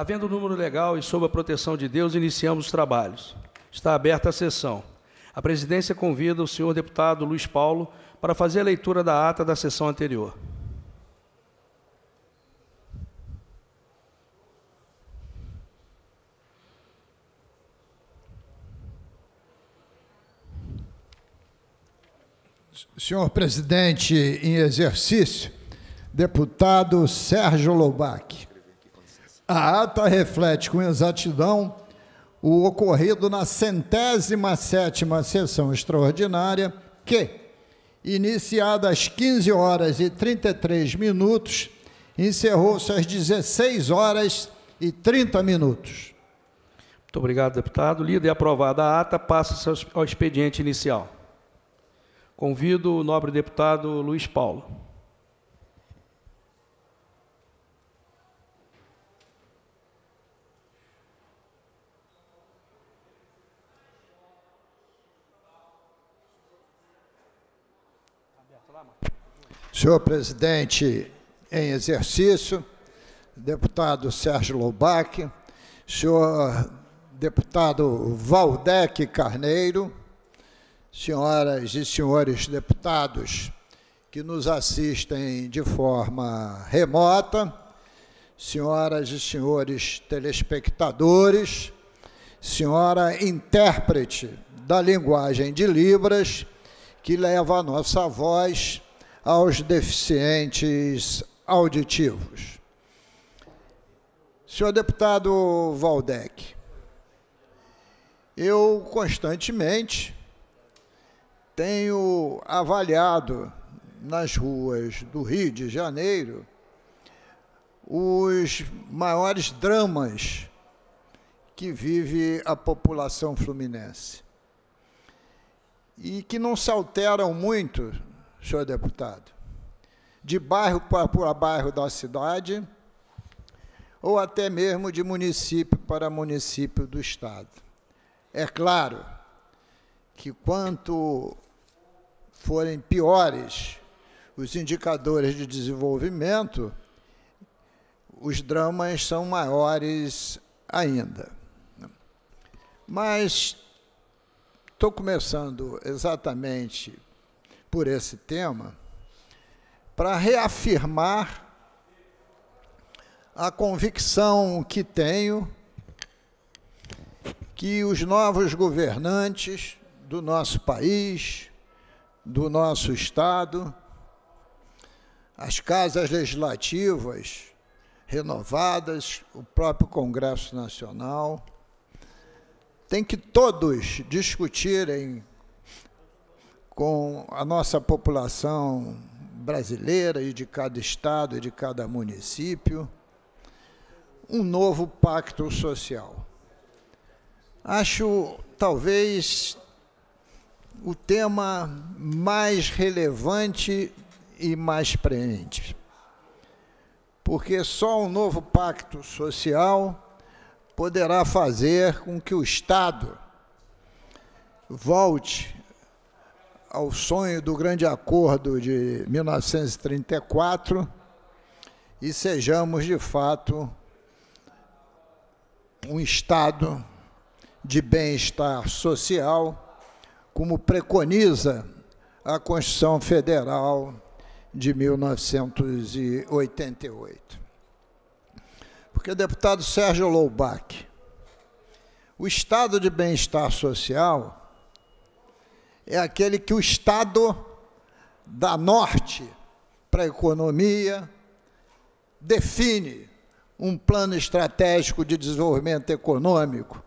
Havendo um número legal e sob a proteção de Deus, iniciamos os trabalhos. Está aberta a sessão. A presidência convida o senhor deputado Luiz Paulo para fazer a leitura da ata da sessão anterior. Senhor presidente em exercício, deputado Sérgio Loubac. A ata reflete com exatidão o ocorrido na centésima sétima sessão extraordinária que, iniciada às 15 horas e 33 minutos, encerrou-se às 16 horas e 30 minutos. Muito obrigado, deputado. Lida e aprovada a ata, passa ao expediente inicial. Convido o nobre deputado Luiz Paulo. Senhor presidente em exercício, deputado Sérgio Lobac, senhor deputado Valdec Carneiro, senhoras e senhores deputados que nos assistem de forma remota, senhoras e senhores telespectadores, senhora intérprete da linguagem de Libras, que leva a nossa voz aos deficientes auditivos. Senhor deputado Valdec, eu constantemente tenho avaliado nas ruas do Rio de Janeiro os maiores dramas que vive a população fluminense e que não se alteram muito senhor deputado, de bairro para bairro da cidade, ou até mesmo de município para município do Estado. É claro que quanto forem piores os indicadores de desenvolvimento, os dramas são maiores ainda. Mas estou começando exatamente por esse tema para reafirmar a convicção que tenho que os novos governantes do nosso país, do nosso Estado, as casas legislativas renovadas, o próprio Congresso Nacional, tem que todos discutirem com a nossa população brasileira e de cada estado e de cada município um novo pacto social. Acho talvez o tema mais relevante e mais premente. Porque só um novo pacto social poderá fazer com que o Estado volte ao sonho do grande acordo de 1934 e sejamos de fato um Estado de bem-estar social, como preconiza a Constituição Federal de 1988. Porque, deputado Sérgio Loubach, o Estado de bem-estar social é aquele que o Estado dá norte para a economia, define um plano estratégico de desenvolvimento econômico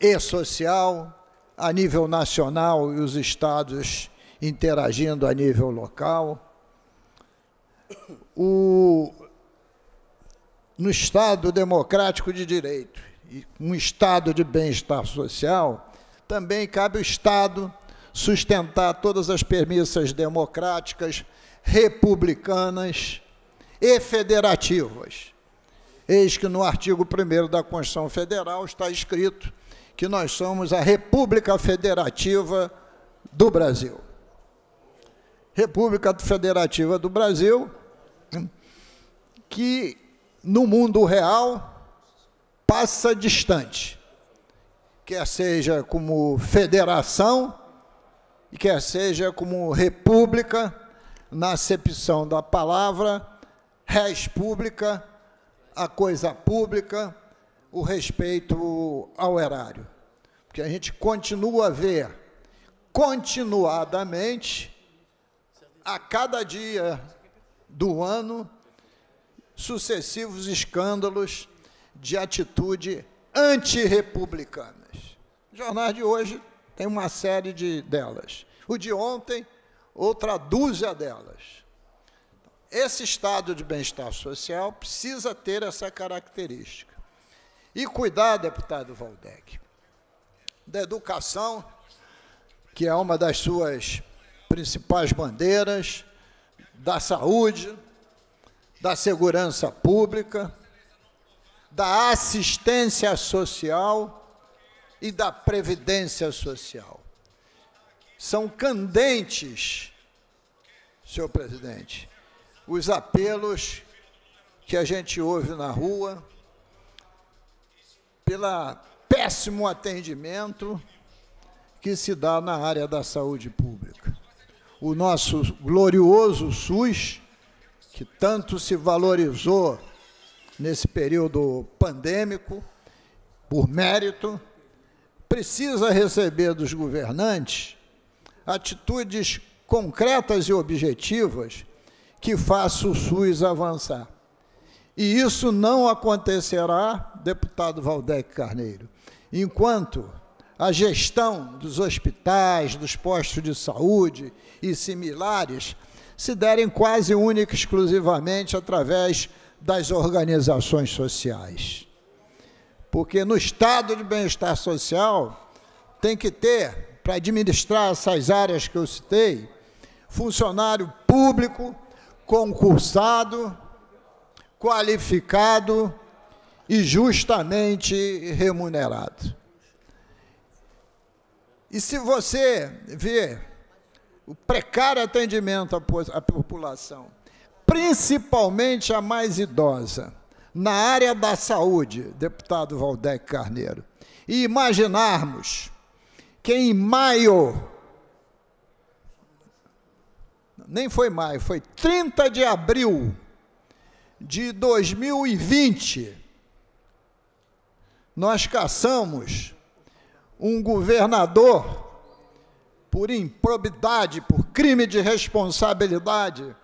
e social a nível nacional e os estados interagindo a nível local. O, no Estado democrático de direito, um Estado de bem-estar social, também cabe o Estado sustentar todas as premissas democráticas, republicanas e federativas. Eis que no artigo 1 da Constituição Federal está escrito que nós somos a República Federativa do Brasil. República Federativa do Brasil, que no mundo real passa distante, quer seja como federação e quer seja como república, na acepção da palavra, res pública, a coisa pública, o respeito ao erário. Porque a gente continua a ver continuadamente, a cada dia do ano, sucessivos escândalos de atitude antirrepublicanas. Jornal de hoje em uma série de delas. O de ontem, outra dúzia delas. Esse estado de bem-estar social precisa ter essa característica. E cuidar, deputado Valdec, da educação, que é uma das suas principais bandeiras, da saúde, da segurança pública, da assistência social e da Previdência Social. São candentes, senhor presidente, os apelos que a gente ouve na rua pelo péssimo atendimento que se dá na área da saúde pública. O nosso glorioso SUS, que tanto se valorizou nesse período pandêmico, por mérito precisa receber dos governantes atitudes concretas e objetivas que façam o SUS avançar. E isso não acontecerá, deputado Valdec Carneiro, enquanto a gestão dos hospitais, dos postos de saúde e similares se derem quase única e exclusivamente através das organizações sociais porque no estado de bem-estar social tem que ter, para administrar essas áreas que eu citei, funcionário público, concursado, qualificado e justamente remunerado. E se você vê o precário atendimento à população, principalmente a mais idosa, na área da saúde, deputado Valdec Carneiro, e imaginarmos que em maio, nem foi maio, foi 30 de abril de 2020, nós caçamos um governador por improbidade, por crime de responsabilidade,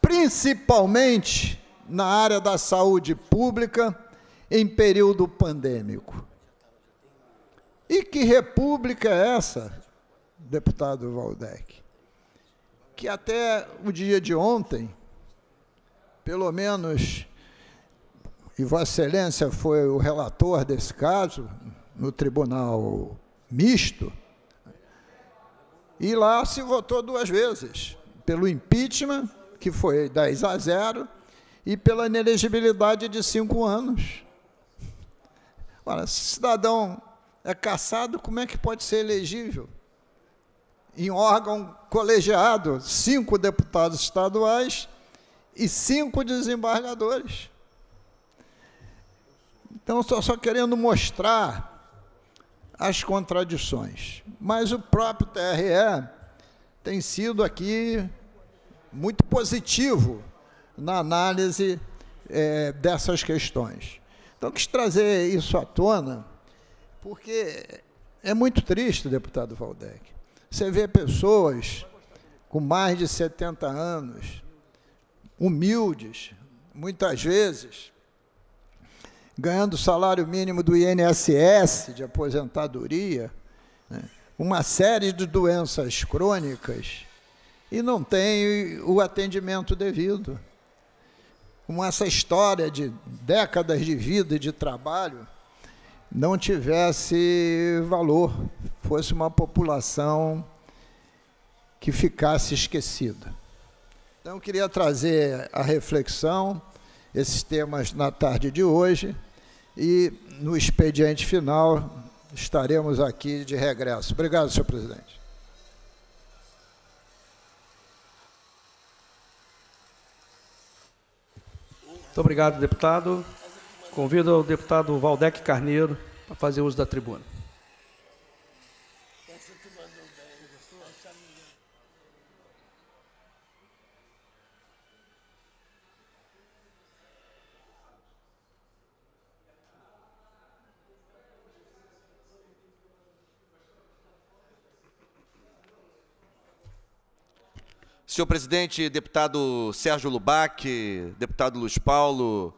principalmente na área da saúde pública em período pandêmico. E que república é essa, deputado Valdec? Que até o dia de ontem, pelo menos, e Vossa Excelência foi o relator desse caso no tribunal misto, e lá se votou duas vezes, pelo impeachment, que foi 10 a 0, e pela inelegibilidade de cinco anos. Ora, se cidadão é caçado, como é que pode ser elegível? Em órgão colegiado, cinco deputados estaduais e cinco desembargadores. Então, estou só querendo mostrar as contradições. Mas o próprio TRE tem sido aqui muito positivo na análise é, dessas questões. Então, quis trazer isso à tona, porque é muito triste, deputado Valdec. Você vê pessoas com mais de 70 anos, humildes, muitas vezes, ganhando o salário mínimo do INSS, de aposentadoria, né? uma série de doenças crônicas, e não tem o atendimento devido com essa história de décadas de vida e de trabalho, não tivesse valor, fosse uma população que ficasse esquecida. Então, queria trazer a reflexão, esses temas na tarde de hoje, e no expediente final estaremos aqui de regresso. Obrigado, senhor presidente. Muito obrigado, deputado. Convido o deputado Valdec Carneiro para fazer uso da tribuna. Senhor presidente, deputado Sérgio Lubac, deputado Luiz Paulo,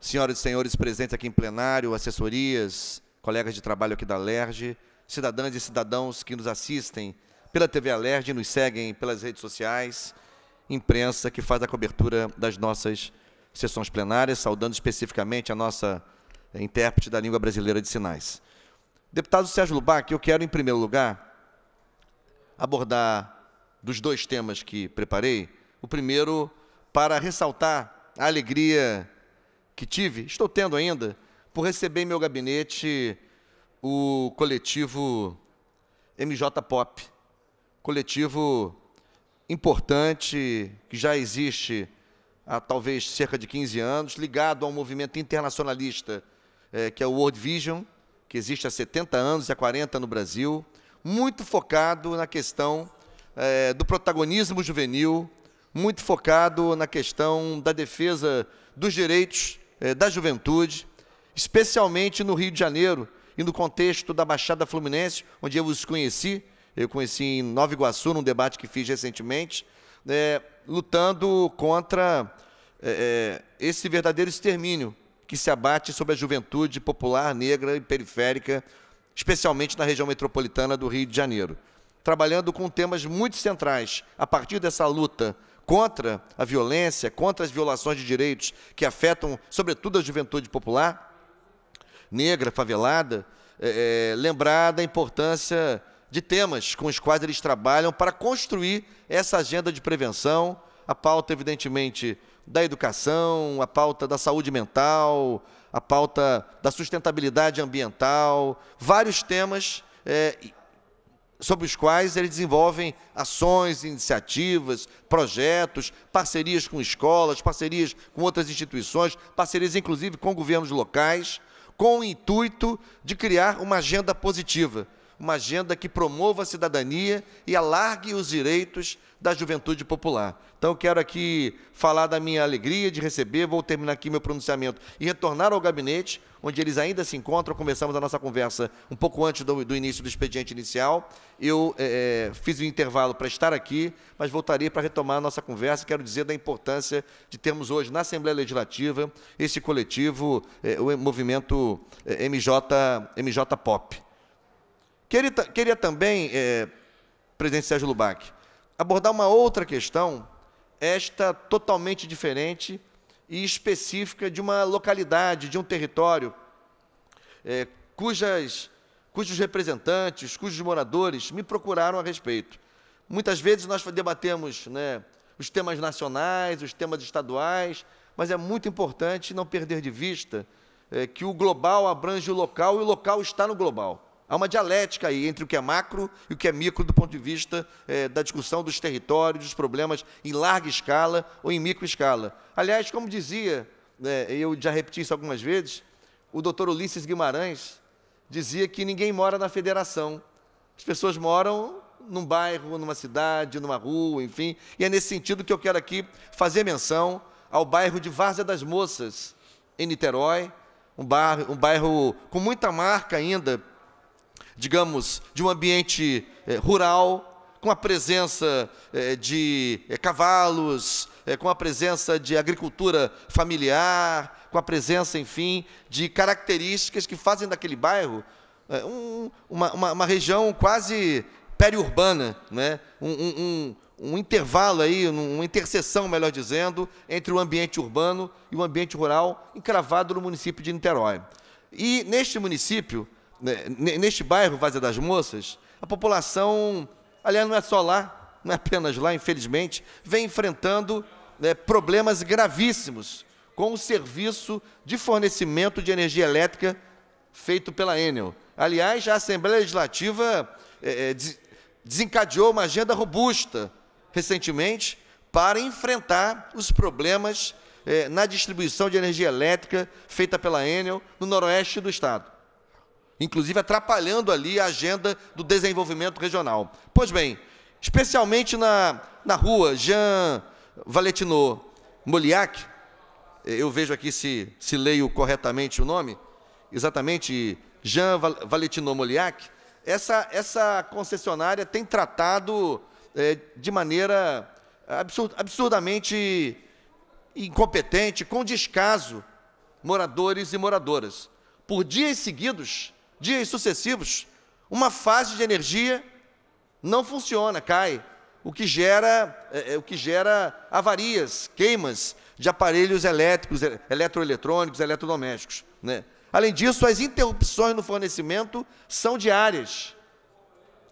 senhoras e senhores presentes aqui em plenário, assessorias, colegas de trabalho aqui da LERJ, cidadãs e cidadãos que nos assistem pela TV Alerj, nos seguem pelas redes sociais, imprensa que faz a cobertura das nossas sessões plenárias, saudando especificamente a nossa eh, intérprete da língua brasileira de sinais. Deputado Sérgio Lubac, eu quero, em primeiro lugar, abordar dos dois temas que preparei. O primeiro, para ressaltar a alegria que tive, estou tendo ainda, por receber em meu gabinete o coletivo MJ Pop, coletivo importante que já existe há talvez cerca de 15 anos, ligado ao movimento internacionalista é, que é o World Vision, que existe há 70 anos e há 40 no Brasil, muito focado na questão é, do protagonismo juvenil, muito focado na questão da defesa dos direitos é, da juventude, especialmente no Rio de Janeiro e no contexto da Baixada Fluminense, onde eu os conheci. Eu conheci em Nova Iguaçu, num debate que fiz recentemente, é, lutando contra é, é, esse verdadeiro extermínio que se abate sobre a juventude popular, negra e periférica, especialmente na região metropolitana do Rio de Janeiro trabalhando com temas muito centrais a partir dessa luta contra a violência, contra as violações de direitos que afetam, sobretudo, a juventude popular negra, favelada, é, é, lembrar da importância de temas com os quais eles trabalham para construir essa agenda de prevenção, a pauta, evidentemente, da educação, a pauta da saúde mental, a pauta da sustentabilidade ambiental, vários temas. É, sobre os quais eles desenvolvem ações, iniciativas, projetos, parcerias com escolas, parcerias com outras instituições, parcerias inclusive com governos locais, com o intuito de criar uma agenda positiva uma agenda que promova a cidadania e alargue os direitos da juventude popular. Então, eu quero aqui falar da minha alegria de receber, vou terminar aqui meu pronunciamento e retornar ao gabinete, onde eles ainda se encontram. Começamos a nossa conversa um pouco antes do, do início do expediente inicial. Eu é, fiz um intervalo para estar aqui, mas voltarei para retomar a nossa conversa. Quero dizer da importância de termos hoje na Assembleia Legislativa esse coletivo, é, o movimento MJ, MJ Pop. Queria, queria também, é, presidente Sérgio Lubac, abordar uma outra questão, esta totalmente diferente e específica de uma localidade, de um território, é, cujas, cujos representantes, cujos moradores me procuraram a respeito. Muitas vezes nós debatemos né, os temas nacionais, os temas estaduais, mas é muito importante não perder de vista é, que o global abrange o local e o local está no global. Há uma dialética aí entre o que é macro e o que é micro do ponto de vista é, da discussão dos territórios, dos problemas em larga escala ou em micro escala. Aliás, como dizia, né, eu já repeti isso algumas vezes, o doutor Ulisses Guimarães dizia que ninguém mora na federação. As pessoas moram num bairro, numa cidade, numa rua, enfim. E é nesse sentido que eu quero aqui fazer menção ao bairro de Várzea das Moças, em Niterói, um bairro, um bairro com muita marca ainda digamos, de um ambiente eh, rural, com a presença eh, de eh, cavalos, com a presença de agricultura familiar, com a presença, enfim, de características que fazem daquele bairro um, uma, uma, uma, região quase periurbana, né? um, um, um, um intervalo aí, uma interseção, melhor dizendo, entre o ambiente urbano e o ambiente rural, encravado no município de Niterói. E neste município, né, neste bairro, Vazia das Moças, a população, aliás, não é só lá, não é apenas lá, infelizmente, vem enfrentando né, problemas gravíssimos com o serviço de fornecimento de energia elétrica feito pela Enel. Aliás, a Assembleia Legislativa é, desencadeou uma agenda robusta recentemente para enfrentar os problemas é, na distribuição de energia elétrica feita pela Enel no noroeste do estado inclusive atrapalhando ali a agenda do desenvolvimento regional. Pois bem, especialmente na, na rua Jean Valentino Moliac, eh, eu vejo aqui se, se leio corretamente o nome, exatamente Jean Valentino Moliac, essa, essa concessionária tem tratado é, de maneira absurd, absurdamente incompetente, com descaso, moradores e moradoras. Por dias seguidos, dias sucessivos, uma fase de energia não funciona, cai, o que gera, é, é o que gera avarias, queimas de aparelhos elétricos, é, eletroeletrônicos, eletrodomésticos. Né? Além disso, as interrupções no fornecimento são diárias,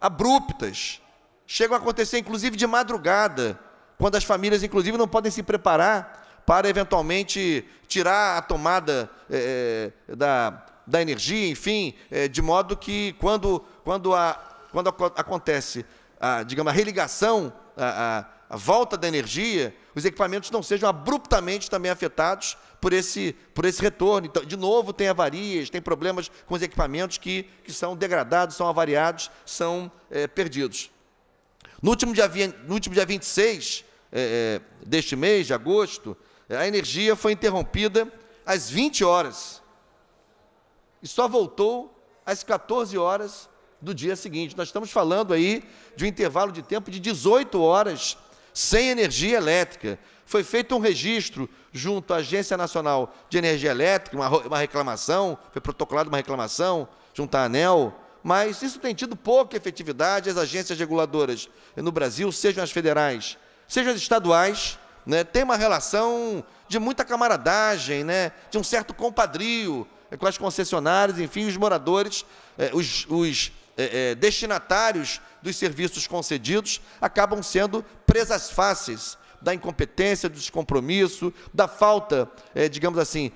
abruptas, chegam a acontecer inclusive de madrugada, quando as famílias inclusive não podem se preparar para eventualmente tirar a tomada é, é da, da energia, enfim, é, de modo que quando, quando, a, quando acontece, a, digamos, a religação, a, a, a volta da energia, os equipamentos não sejam abruptamente também afetados por esse, por esse retorno. Então, de novo, tem avarias, tem problemas com os equipamentos que, que são degradados, são avariados, são é, perdidos. No último dia, no último dia 26 é, é, deste mês, de agosto, a energia foi interrompida às 20 horas e só voltou às 14 horas do dia seguinte. Nós estamos falando aí de um intervalo de tempo de 18 horas sem energia elétrica. Foi feito um registro junto à Agência Nacional de Energia Elétrica, uma, uma reclamação, foi protocolada uma reclamação junto à ANEL, mas isso tem tido pouca efetividade. As agências reguladoras no Brasil, sejam as federais, sejam as estaduais, né, tem uma relação de muita camaradagem, né, de um certo compadrio, é, com as concessionárias, enfim, os moradores, eh, os, os eh, destinatários dos serviços concedidos acabam sendo presas fáceis da incompetência, do descompromisso, da falta, eh, digamos assim,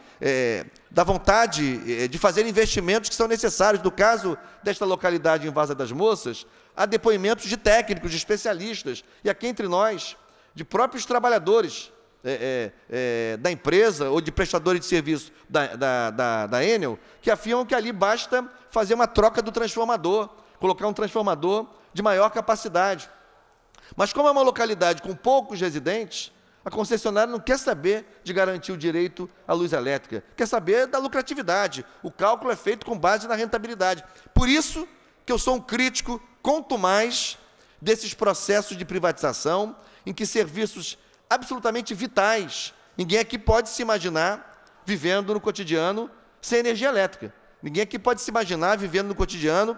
da vontade de fazer investimentos que são necessários. No caso desta localidade em Vaza das Moças, há depoimentos de técnicos, de especialistas, e aqui entre nós, de próprios trabalhadores é, é, é, da empresa ou de prestadores de serviço da, da, da, da Enel, que afirmam que ali basta fazer uma troca do transformador, colocar um transformador de maior capacidade. Mas como é uma localidade com poucos residentes, a concessionária não quer saber de garantir o direito à luz elétrica, quer saber da lucratividade. O cálculo é feito com base na rentabilidade. Por isso que eu sou um crítico, quanto mais, desses processos de privatização em que serviços absolutamente vitais. Ninguém aqui pode se imaginar vivendo no cotidiano sem energia elétrica. Ninguém aqui pode se imaginar vivendo no cotidiano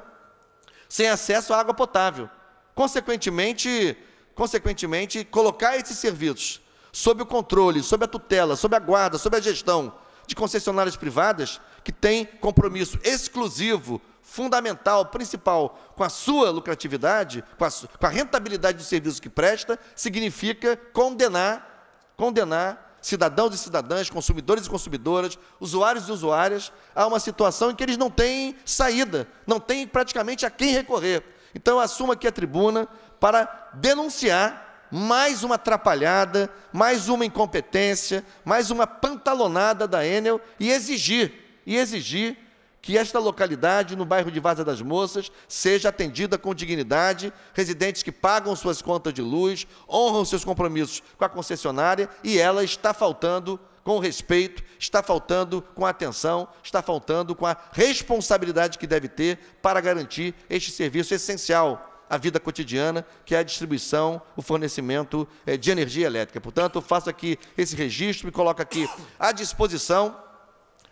sem acesso à água potável. Consequentemente, consequentemente colocar esses serviços sob o controle, sob a tutela, sob a guarda, sob a gestão de concessionárias privadas que têm compromisso exclusivo, fundamental, principal com a sua lucratividade, com a, com a rentabilidade do serviço que presta, significa condenar, condenar cidadãos e cidadãs, consumidores e consumidoras, usuários e usuárias, a uma situação em que eles não têm saída, não têm praticamente a quem recorrer. Então, eu assumo aqui a tribuna para denunciar mais uma atrapalhada, mais uma incompetência, mais uma pantalonada da Enel e exigir, e exigir que esta localidade, no bairro de Vaza das Moças, seja atendida com dignidade, residentes que pagam suas contas de luz, honram seus compromissos com a concessionária e ela está faltando com respeito, está faltando com atenção, está faltando com a responsabilidade que deve ter para garantir este serviço essencial a vida cotidiana, que é a distribuição, o fornecimento eh, de energia elétrica. Portanto, faço aqui esse registro, me coloco aqui à disposição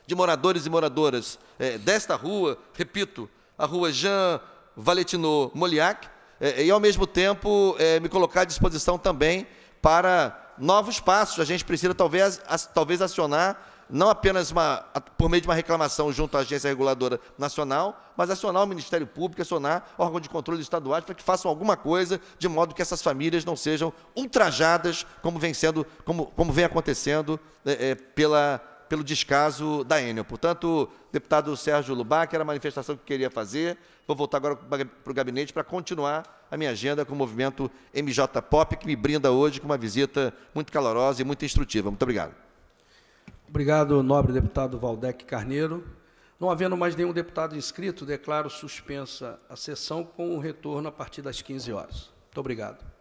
de moradores e moradoras eh, desta rua, repito, a rua Jean Valentino Moliac, eh, e ao mesmo tempo me colocar à disposição também para novos passos. A gente precisa talvez, talvez acionar não apenas uma, por meio de uma reclamação junto à Agência Reguladora Nacional, mas acionar o Ministério Público, acionar órgão de controle estaduais para que façam alguma coisa de modo que essas famílias não sejam ultrajadas como vem, sendo, como, como vem acontecendo é, é, pela, pelo descaso da Enel. Portanto, deputado Sérgio que era a manifestação que eu queria fazer. Vou voltar agora para o gabinete para continuar a minha agenda com o movimento MJ Pop, que me brinda hoje com uma visita muito calorosa e muito instrutiva. Muito obrigado. Obrigado, nobre deputado Valdec Carneiro. Não havendo mais nenhum deputado inscrito, declaro suspensa a sessão com o retorno a partir das 15 horas. Muito obrigado.